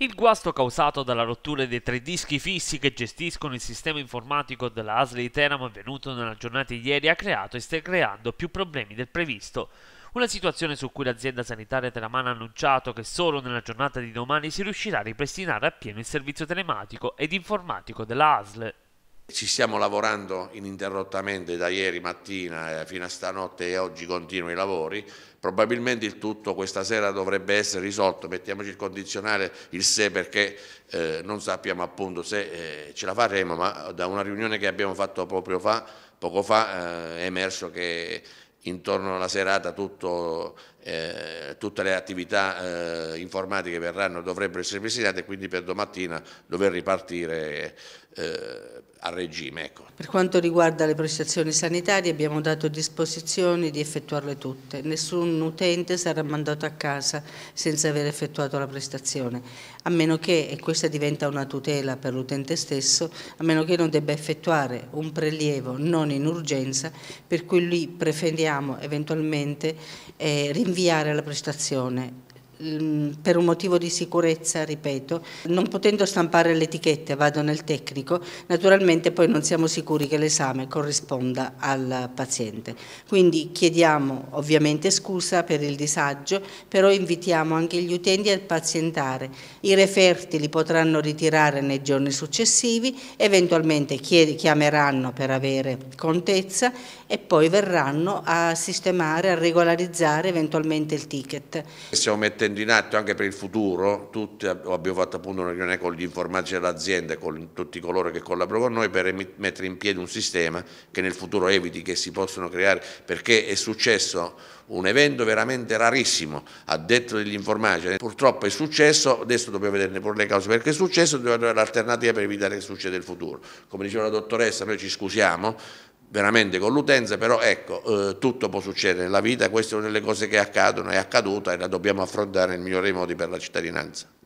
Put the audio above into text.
Il guasto causato dalla rottura dei tre dischi fissi che gestiscono il sistema informatico della ASL di Teramo avvenuto nella giornata di ieri ha creato e sta creando più problemi del previsto. Una situazione su cui l'azienda sanitaria teramana ha annunciato che solo nella giornata di domani si riuscirà a ripristinare appieno il servizio telematico ed informatico della ASL. Ci stiamo lavorando ininterrottamente da ieri mattina eh, fino a stanotte e oggi continuano i lavori, probabilmente il tutto questa sera dovrebbe essere risolto, mettiamoci il condizionale il se perché eh, non sappiamo appunto se eh, ce la faremo, ma da una riunione che abbiamo fatto proprio fa, poco fa eh, è emerso che intorno alla serata tutto, eh, tutte le attività eh, informatiche verranno, dovrebbero essere e quindi per domattina dover ripartire eh, a regime. Ecco. Per quanto riguarda le prestazioni sanitarie abbiamo dato disposizioni di effettuarle tutte, nessun utente sarà mandato a casa senza aver effettuato la prestazione, a meno che, e questa diventa una tutela per l'utente stesso, a meno che non debba effettuare un prelievo non in urgenza, per cui lì preferiamo eventualmente eh, rinviare la prestazione Ehm, per un motivo di sicurezza, ripeto, non potendo stampare le etichette, vado nel tecnico, naturalmente poi non siamo sicuri che l'esame corrisponda al paziente. Quindi chiediamo ovviamente scusa per il disagio, però invitiamo anche gli utenti a pazientare. I referti li potranno ritirare nei giorni successivi, eventualmente chiameranno per avere contezza e poi verranno a sistemare, a regolarizzare eventualmente il ticket. Stiamo mettendo mettendo in atto anche per il futuro, tutti, abbiamo fatto appunto una riunione con gli informatici dell'azienda e con tutti coloro che collaborano con noi per mettere in piedi un sistema che nel futuro eviti che si possano creare, perché è successo un evento veramente rarissimo, a detto degli informatici, purtroppo è successo, adesso dobbiamo vederne pure le cause perché è successo, dobbiamo avere l'alternativa per evitare che succeda il futuro. Come diceva la dottoressa, noi ci scusiamo, veramente con l'utenza, però ecco, eh, tutto può succedere nella vita, questa è una delle cose che accadono, è accaduta e la dobbiamo affrontare nel migliore dei modi per la cittadinanza.